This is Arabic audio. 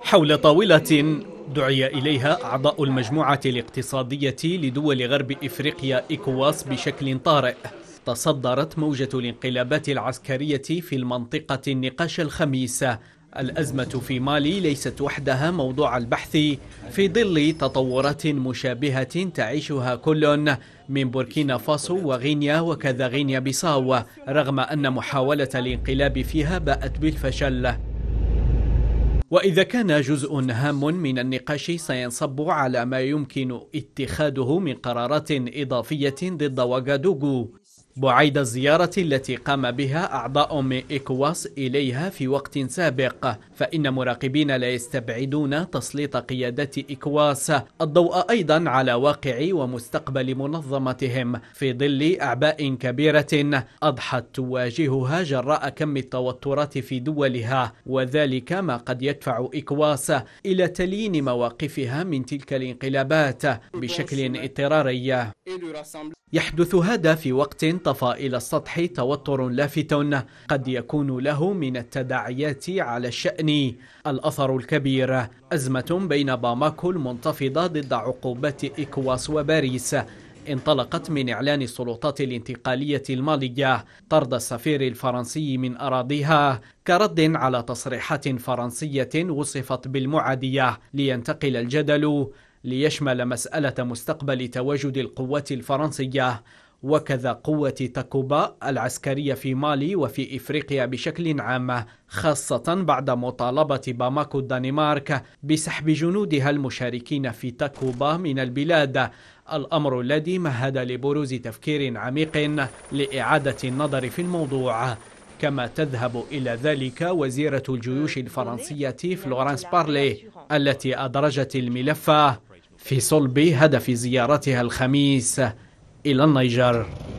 حول طاولة دعي إليها أعضاء المجموعة الاقتصادية لدول غرب إفريقيا إيكواس بشكل طارئ تصدرت موجة الانقلابات العسكرية في المنطقة النقاش الخميس الأزمة في مالي ليست وحدها موضوع البحث في ظل تطورات مشابهة تعيشها كل من بوركينا فاسو وغينيا وكذا غينيا بيساو رغم أن محاولة الانقلاب فيها باءت بالفشل وإذا كان جزء هام من النقاش سينصب على ما يمكن اتخاذه من قرارات إضافية ضد واغادوغو بعيد الزيارة التي قام بها أعضاء من إيكواس إليها في وقت سابق فإن مراقبين لا يستبعدون تسليط قيادة إيكواس الضوء أيضا على واقع ومستقبل منظمتهم في ظل أعباء كبيرة أضحت تواجهها جراء كم التوترات في دولها وذلك ما قد يدفع إيكواس إلى تليين مواقفها من تلك الانقلابات بشكل اضطراري يحدث هذا في وقت طفى إلى السطح توتر لافت قد يكون له من التداعيات على الشأن الأثر الكبير أزمة بين باماكو المنتفضة ضد عقوبات إكواس وباريس انطلقت من إعلان السلطات الانتقالية المالية طرد السفير الفرنسي من أراضيها كرد على تصريحات فرنسية وصفت بالمعادية لينتقل الجدل ليشمل مسألة مستقبل تواجد القوات الفرنسية وكذا قوة تاكوبا العسكرية في مالي وفي إفريقيا بشكل عام خاصة بعد مطالبة باماكو الدنمارك بسحب جنودها المشاركين في تاكوبا من البلاد الأمر الذي مهد لبروز تفكير عميق لإعادة النظر في الموضوع كما تذهب إلى ذلك وزيرة الجيوش الفرنسية فلورانس بارلي التي أدرجت الملف في صلب هدف زيارتها الخميس إلى النيجر